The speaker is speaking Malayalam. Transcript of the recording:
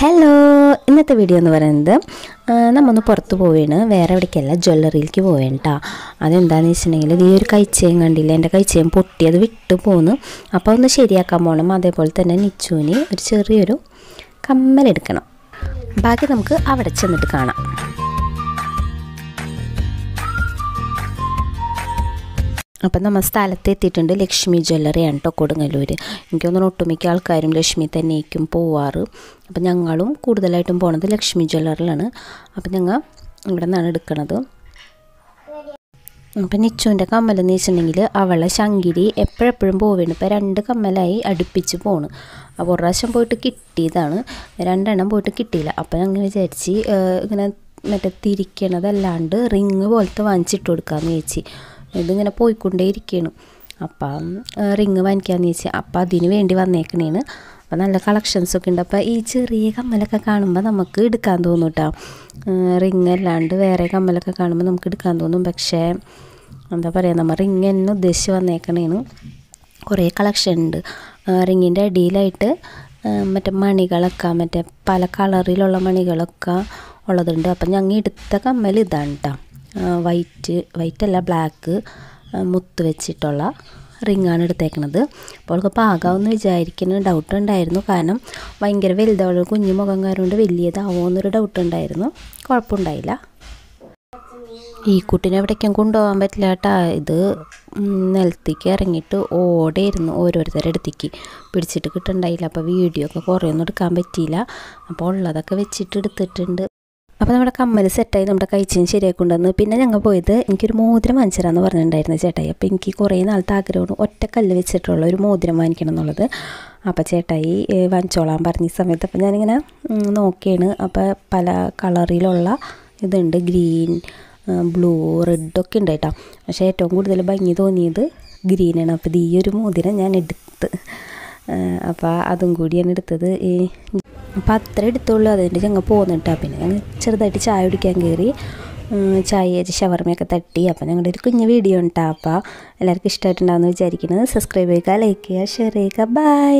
ഹലോ ഇന്നത്തെ വീഡിയോ എന്ന് പറയുന്നത് നമ്മൊന്ന് പുറത്ത് പോവുകയാണ് വേറെ എവിടേക്കല്ല ജ്വല്ലറിയിലേക്ക് പോവുകയാണ് കേട്ടോ അതെന്താണെന്ന് വെച്ചിട്ടുണ്ടെങ്കിൽ ഈ ഒരു കൈച്ചയും കണ്ടില്ല എൻ്റെ കൈച്ചയും പൊട്ടി അത് വിട്ട് പോന്നു അപ്പോൾ ഒന്ന് ശരിയാക്കാൻ പോകണം അതേപോലെ തന്നെ നിച്ചുവിന് ഒരു ചെറിയൊരു കമ്മലെടുക്കണം ബാക്കി നമുക്ക് അവിടെ ചെന്നിട്ട് കാണാം അപ്പം നമ്മൾ സ്ഥലത്ത് എത്തിയിട്ടുണ്ട് ലക്ഷ്മി ജ്വല്ലറിയാണ് കേട്ടോ കൊടുങ്ങല്ലൂർ എനിക്ക് തോന്നുന്നു ഒട്ടുമിക്ക ആൾക്കാരും ലക്ഷ്മി തന്നെയായിരിക്കും പോവാറ് അപ്പം ഞങ്ങളും കൂടുതലായിട്ടും പോണത് ലക്ഷ്മി ജ്വല്ലറിലാണ് അപ്പം ഞങ്ങൾ ഇവിടെ നിന്നാണ് എടുക്കണത് അപ്പം നിച്ചുവിൻ്റെ കമ്മൽ എന്ന് വെച്ചിട്ടുണ്ടെങ്കിൽ അവളെ ശങ്കിരി എപ്പോഴെപ്പോഴും പോവുകയാണ് ഇപ്പം രണ്ട് കമ്മലായി അടുപ്പിച്ച് പോണ് അപ്പോൾ ഒരു പ്രാവശ്യം പോയിട്ട് കിട്ടിയതാണ് രണ്ടെണ്ണം പോയിട്ട് കിട്ടിയില്ല അപ്പം ഞങ്ങൾ വിചാരിച്ച് ഇങ്ങനെ മറ്റേ തിരിക്കണതല്ലാണ്ട് റിങ് പോലത്തെ വാങ്ങിച്ചിട്ട് കൊടുക്കാമെന്ന് ചേച്ചി ഇതിങ്ങനെ പോയിക്കൊണ്ടേ ഇരിക്കുകയാണ് അപ്പം റിങ് വാങ്ങിക്കാന്ന് ചോദിച്ചാൽ അപ്പം അതിന് വേണ്ടി വന്നേക്കണേന്ന് അപ്പം നല്ല കളക്ഷൻസൊക്കെ ഉണ്ട് അപ്പം ഈ ചെറിയ കമ്മലൊക്കെ കാണുമ്പോൾ നമുക്ക് എടുക്കാൻ തോന്നും കേട്ടോ റിങ് അല്ലാണ്ട് വേറെ കമ്മലൊക്കെ കാണുമ്പോൾ നമുക്ക് എടുക്കാൻ തോന്നും പക്ഷേ എന്താ പറയുക നമ്മൾ റിങ് തന്നെ ഉദ്ദേശിച്ച് വന്നേക്കണേന്ന് കുറേ കളക്ഷൻ ഉണ്ട് റിങ്ങിൻ്റെ അടിയിലായിട്ട് മറ്റേ മണികളൊക്കെ മറ്റേ പല കളറിലുള്ള മണികളൊക്കെ ഉള്ളതുണ്ട് അപ്പം ഞങ്ങൾ എടുത്ത കമ്മൽ ഇതാണ് കേട്ടോ വൈറ്റ് വൈറ്റ് അല്ല ബ്ലാക്ക് മുത്ത് വെച്ചിട്ടുള്ള റിങ്ങാണ് എടുത്തേക്കണത് അപ്പോൾ അവൾക്ക് പാകാമെന്ന് വിചാരിക്കുന്ന ഡൗട്ട് ഉണ്ടായിരുന്നു കാരണം ഭയങ്കര വലുതാവുള്ള കുഞ്ഞു മുഖം കാരണം വലിയതാവോ എന്നൊരു ഡൗട്ട് ഉണ്ടായിരുന്നു കുഴപ്പമുണ്ടായില്ല ഈ കുട്ടീനെ എവിടേക്കും കൊണ്ടുപോകാൻ പറ്റില്ല കേട്ടാ ഇത് നിലത്തേക്ക് ഇറങ്ങിയിട്ട് ഓടെയിരുന്നു ഓരോരുത്തരുടെ അടുത്തേക്ക് പിടിച്ചിട്ട് കിട്ടണ്ടായില്ല അപ്പോൾ വീഡിയോ ഒക്കെ കുറേ ഒന്നും എടുക്കാൻ പറ്റിയില്ല അപ്പോൾ ഉള്ളതൊക്കെ വെച്ചിട്ട് എടുത്തിട്ടുണ്ട് അപ്പോൾ നമ്മുടെ കമ്മൽ സെറ്റായി നമ്മുടെ കഴിച്ചും ശരിയാക്കുണ്ടെന്ന് പിന്നെ ഞങ്ങൾ പോയത് എനിക്കൊരു മോതിരം വാങ്ങിച്ചതാന്ന് പറഞ്ഞിട്ടുണ്ടായിരുന്നു ചേട്ടായി അപ്പോൾ എനിക്ക് കുറേ നാളത്തെ ആഗ്രഹമാണ് ഒറ്റക്കല്ല് വെച്ചിട്ടുള്ള ഒരു മോതിരം വാങ്ങിക്കണം എന്നുള്ളത് അപ്പോൾ ചേട്ടായി വാങ്ങിച്ചോളാൻ പറഞ്ഞ സമയത്ത് അപ്പോൾ ഞാനിങ്ങനെ നോക്കിയാണ് അപ്പോൾ പല കളറിലുള്ള ഇതുണ്ട് ഗ്രീൻ ബ്ലൂ റെഡ് ഒക്കെ ഉണ്ട് കേട്ടോ പക്ഷേ ഏറ്റവും കൂടുതൽ ഭംഗി തോന്നിയത് ഗ്രീനാണ് അപ്പോൾ ഈ ഒരു മോതിരം ഞാൻ എടുത്ത് അപ്പോൾ അതും കൂടിയാണ് എടുത്തത് ഈ അപ്പം അത്ര എടുത്തുള്ളൂ അതിൻ്റെ ഞങ്ങൾ പോന്നിട്ടാ പിന്നെ ഞങ്ങൾ ചെറുതായിട്ട് ചായ കുടിക്കാൻ കയറി ചായ ഷവർമയൊക്കെ തട്ടി അപ്പം ഞങ്ങളുടെ ഒരു കുഞ്ഞ് വീഡിയോ ഉണ്ടാ അപ്പം എല്ലാവർക്കും ഇഷ്ടമായിട്ടുണ്ടാകുമെന്ന് വിചാരിക്കുന്നത് സബ്സ്ക്രൈബ് ചെയ്യുക ലൈക്ക് ചെയ്യുക ഷെയർ ചെയ്യുക ബൈ